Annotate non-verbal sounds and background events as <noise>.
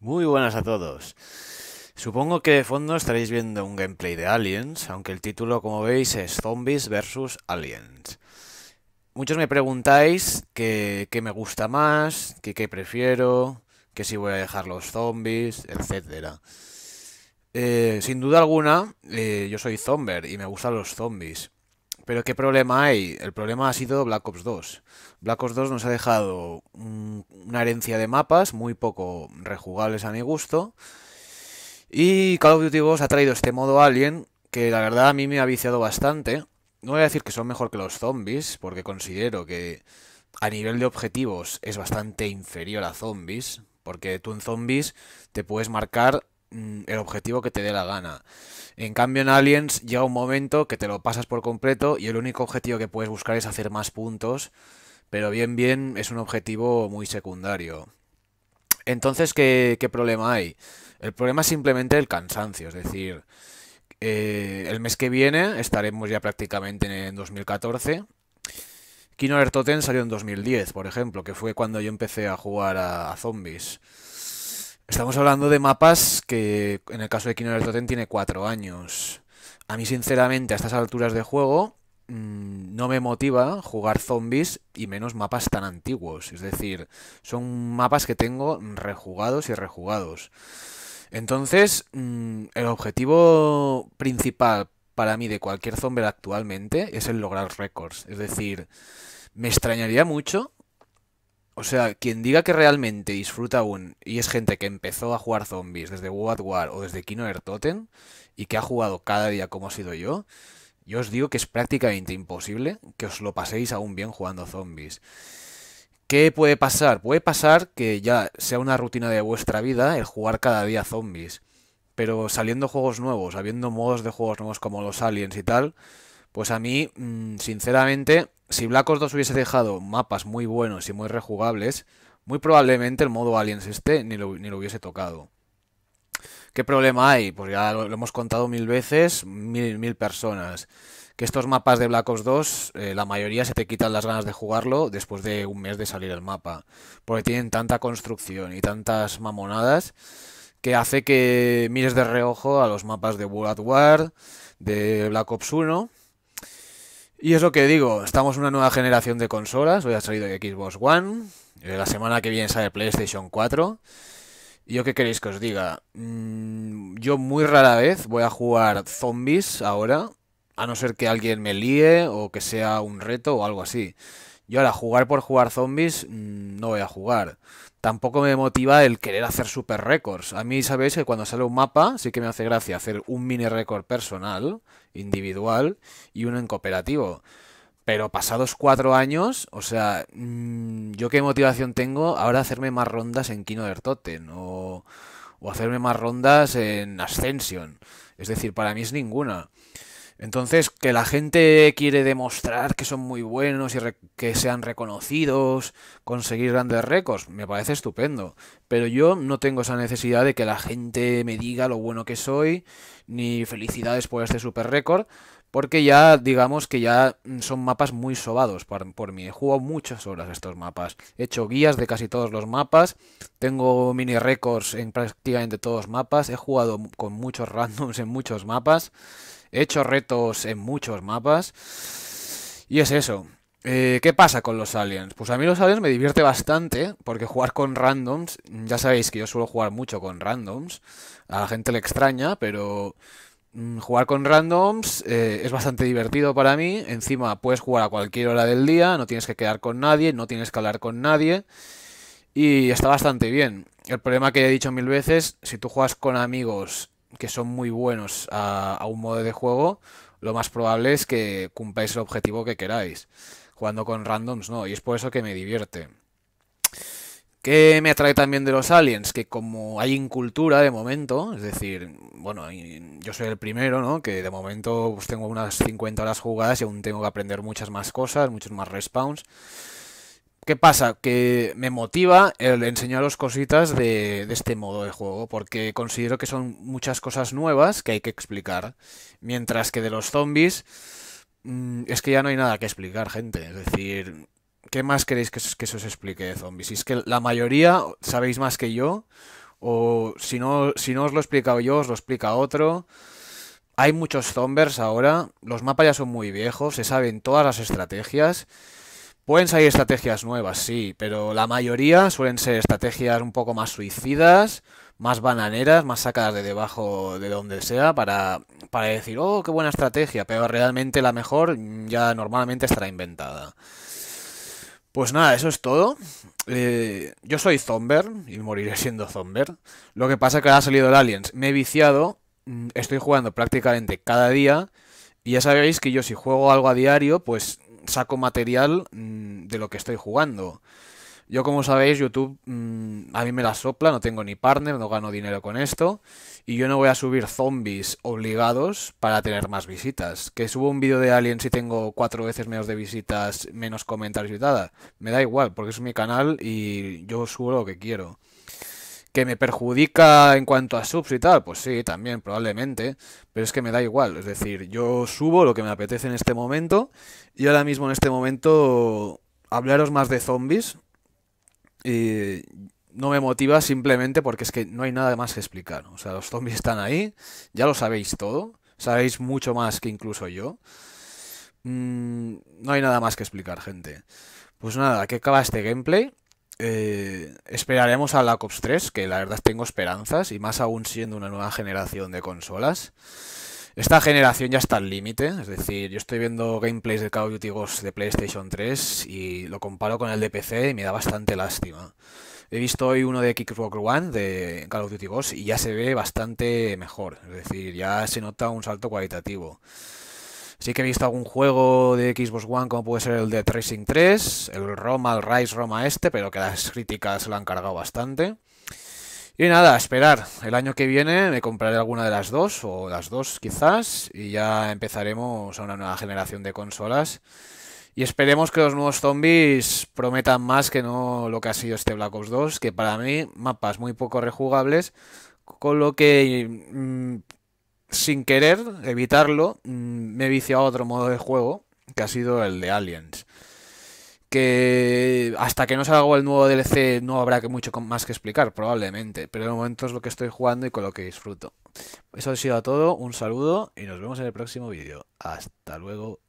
Muy buenas a todos. Supongo que de fondo estaréis viendo un gameplay de Aliens, aunque el título, como veis, es Zombies vs. Aliens. Muchos me preguntáis qué me gusta más, que qué prefiero, que si voy a dejar los zombies, etc. Eh, sin duda alguna, eh, yo soy zomber y me gustan los zombies. Pero ¿qué problema hay? El problema ha sido Black Ops 2. Black Ops 2 nos ha dejado una herencia de mapas muy poco rejugables a mi gusto. Y Call of Duty 2 ha traído este modo Alien que la verdad a mí me ha viciado bastante. No voy a decir que son mejor que los zombies, porque considero que a nivel de objetivos es bastante inferior a zombies, porque tú en zombies te puedes marcar Mm, el objetivo que te dé la gana. En cambio en Aliens llega un momento que te lo pasas por completo y el único objetivo que puedes buscar es hacer más puntos, pero bien bien es un objetivo muy secundario. Entonces, ¿qué, qué problema hay? El problema es simplemente el cansancio, es decir, eh, el mes que viene estaremos ya prácticamente en 2014. Kino Totem salió en 2010, por ejemplo, que fue cuando yo empecé a jugar a zombies. Estamos hablando de mapas que en el caso de Kino del Totem tiene 4 años. A mí sinceramente a estas alturas de juego mm, no me motiva jugar zombies y menos mapas tan antiguos. Es decir, son mapas que tengo rejugados y rejugados. Entonces, mm, el objetivo principal para mí de cualquier zombie actualmente es el lograr récords. Es decir, me extrañaría mucho o sea, quien diga que realmente disfruta aún y es gente que empezó a jugar zombies desde World War o desde Kino Totem y que ha jugado cada día como ha sido yo, yo os digo que es prácticamente imposible que os lo paséis aún bien jugando zombies. ¿Qué puede pasar? Puede pasar que ya sea una rutina de vuestra vida el jugar cada día zombies, pero saliendo juegos nuevos, habiendo modos de juegos nuevos como los aliens y tal, pues a mí, mm, sinceramente, si Black Ops 2 hubiese dejado mapas muy buenos y muy rejugables, muy probablemente el modo Aliens este ni lo, ni lo hubiese tocado. ¿Qué problema hay? Pues ya lo, hemos contado mil veces, mil, mil, personas. Que estos mapas de Black Ops 2, eh, la mayoría se te quitan las ganas de jugarlo después de un mes de salir el mapa. Porque tienen tanta construcción y tantas mamonadas que hace que mires de reojo a los mapas de World War, de Black Ops 1 y es lo que digo, estamos en una nueva generación de consolas. Hoy ha salido Xbox One. Eh, la semana que viene sale PlayStation 4. ¿Y yo qué queréis que os diga? Mm, yo muy rara vez voy a jugar zombies ahora. A no ser que alguien me líe o que sea un reto o algo así. Yo ahora jugar por jugar zombies mm, no voy a jugar. Tampoco me motiva el querer hacer super récords. A mí sabéis que cuando sale un mapa sí que me hace gracia hacer un mini récord personal, individual, y uno en cooperativo. Pero pasados cuatro años, o sea, mm, yo qué motivación tengo ahora hacerme más rondas en Kino de Toten o, o hacerme más rondas en Ascension. Es decir, para mí es ninguna. Entonces, que la gente quiere demostrar que son muy buenos y que sean reconocidos, conseguir grandes récords, me parece estupendo. Pero yo no tengo esa necesidad de que la gente me diga lo bueno que soy, ni felicidades por este super récord, porque ya digamos que ya son mapas muy sobados por, mí. He jugado muchas horas estos mapas, he hecho guías de casi todos los mapas, tengo mini récords en prácticamente todos los mapas, he jugado con muchos <laughs> randoms en muchos mapas He hecho retos en muchos mapas. Y es eso. Eh, ¿Qué pasa con los aliens? Pues a mí los aliens me divierte bastante, porque jugar con randoms, ya sabéis que yo suelo jugar mucho con randoms, a la gente le extraña, pero mm, jugar con randoms eh, es bastante divertido para mí, encima puedes jugar a cualquier hora del día, no tienes que quedar con nadie, no tienes que hablar con nadie, y está bastante bien. El problema que he dicho mil veces, si tú juegas con amigos que son muy buenos a, un modo de juego, lo más probable es que cumpláis el objetivo que queráis. Jugando con randoms no, y es por eso que me divierte. ¿Qué me atrae también de los aliens? Que como hay incultura de momento, es decir, bueno, yo soy el primero, ¿no? Que de momento pues, tengo unas 50 horas jugadas y aún tengo que aprender muchas más cosas, muchos más respawns. ¿Qué pasa? Que me motiva el enseñaros cositas de, este modo de juego, porque considero que son muchas cosas nuevas que hay que explicar. Mientras que de los zombies, mm, es que ya no hay nada que explicar, gente. Es decir, ¿qué más queréis que, que se os explique de zombies? Si es que la mayoría sabéis más que yo, o si no, si no os lo he explicado yo, os lo explica otro. Hay muchos zombers ahora, los mapas ya son muy viejos, se saben todas las estrategias. Pueden salir estrategias nuevas, sí, pero la mayoría suelen ser estrategias un poco más suicidas, más bananeras, más sacadas de debajo de donde sea para, para decir, oh, qué buena estrategia, pero realmente la mejor ya normalmente estará inventada. Pues nada, eso es todo. Eh, yo soy Zomber y moriré <laughs> siendo Zomber. Lo que pasa es que ahora ha salido el Aliens. Me he viciado, mm, estoy jugando prácticamente cada día. Y ya sabéis que yo si juego algo a diario, pues saco material mm, de lo que estoy jugando. Yo, como sabéis, YouTube mm, a mí me la sopla, no tengo ni partner, no gano dinero con esto. Y yo no voy a subir zombies obligados para tener más visitas. Que subo un vídeo de Alien si tengo cuatro veces menos de visitas, menos comentarios y nada, Me da igual, porque es mi canal y yo subo lo que quiero. ¿Que me perjudica en cuanto a subs y tal? Pues sí, también, probablemente. Pero es que me da igual. Es decir, yo subo lo que me apetece en este momento. Y ahora mismo, en este momento, hablaros más de zombies. Y no me motiva simplemente porque es que no hay nada más que explicar. O sea, los zombies están ahí. Ya lo sabéis todo. Sabéis mucho más que incluso yo. Mm, no hay nada más que explicar, gente. Pues nada, aquí acaba este gameplay. Eh, esperaremos a la Ops 3, que la verdad tengo esperanzas, y más aún siendo una nueva generación de consolas. Esta generación ya está al límite, es decir, yo estoy viendo gameplays de Call of Duty Ghost de PlayStation 3 y lo comparo con el de PC y me da bastante lástima. He visto hoy uno de Kickstarter One de Call of Duty Ghost y ya se ve bastante mejor, es decir, ya se nota un salto cualitativo. Sí que he visto algún juego de Xbox One como puede ser el de Tracing 3, el Roma, el Rise Roma este, pero que las críticas lo han cargado bastante. Y nada, esperar. El año que viene me compraré alguna de las dos, o las dos quizás, y ya empezaremos a una nueva generación de consolas. Y esperemos que los nuevos zombies prometan más que no lo que ha sido este Black Ops 2, que para mí mapas muy poco rejugables, con lo que mm, sin querer evitarlo, mm, me he viciado a otro modo de juego, que ha sido el de Aliens. Que hasta que no salga el nuevo DLC no habrá que mucho más que explicar, probablemente. Pero de momento es lo que estoy jugando y con lo que disfruto. Eso ha sido todo, un saludo y nos vemos en el próximo vídeo. Hasta luego.